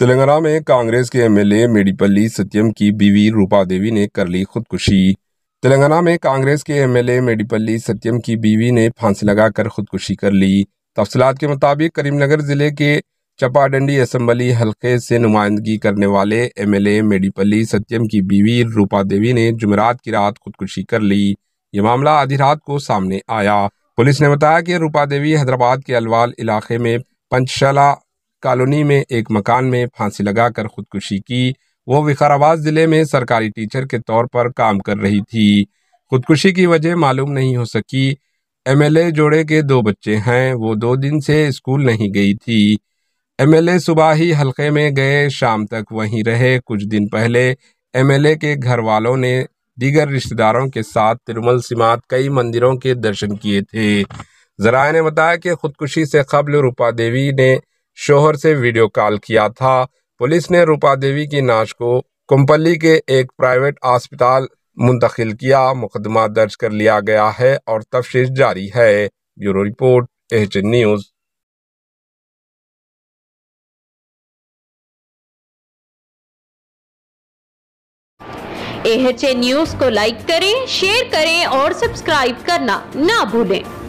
तेलंगाना में कांग्रेस के एमएलए मेडीपल्ली सत्यम की बीवी रूपा देवी ने कर ली खुदकुशी तेलंगाना में कांग्रेस के एमएलए मेडीपल्ली सत्यम की बीवी ने फांसी लगाकर खुदकुशी कर ली तफसलात के मुताबिक करीमनगर जिले के चपाडंडी असम्बली हलके से नुमाइंदगी करने वाले एमएलए मेडीपल्ली सत्यम की बीवी रूपा देवी ने जुमेरात की रात खुदकुशी कर ली ये मामला आधी रात को सामने आया पुलिस ने बताया कि रूपा देवी हैदराबाद के अलवाल इलाके में पंचशाला कॉलोनी में एक मकान में फांसी लगाकर खुदकुशी की वो विकाराबाद जिले में सरकारी टीचर के तौर पर काम कर रही थी खुदकुशी की वजह मालूम नहीं हो सकी एमएलए जोड़े के दो बच्चे हैं वो दो दिन से स्कूल नहीं गई थी एमएलए सुबह ही हल्के में गए शाम तक वहीं रहे कुछ दिन पहले एमएलए के घर वालों ने दीगर रिश्तेदारों के साथ तिरुमल सिमात कई मंदिरों के दर्शन किए थे जराए ने बताया कि खुदकुशी से कबल रूपा देवी ने शोहर से वीडियो कॉल किया था पुलिस ने रूपा देवी की नाश को कुम्पली के एक प्राइवेट अस्पताल मुंतकिल किया मुकदमा दर्ज कर लिया गया है और तफ्तीश जारी है bureau report H news H news को लाइक करें शेयर करें और सब्सक्राइब करना ना भूलें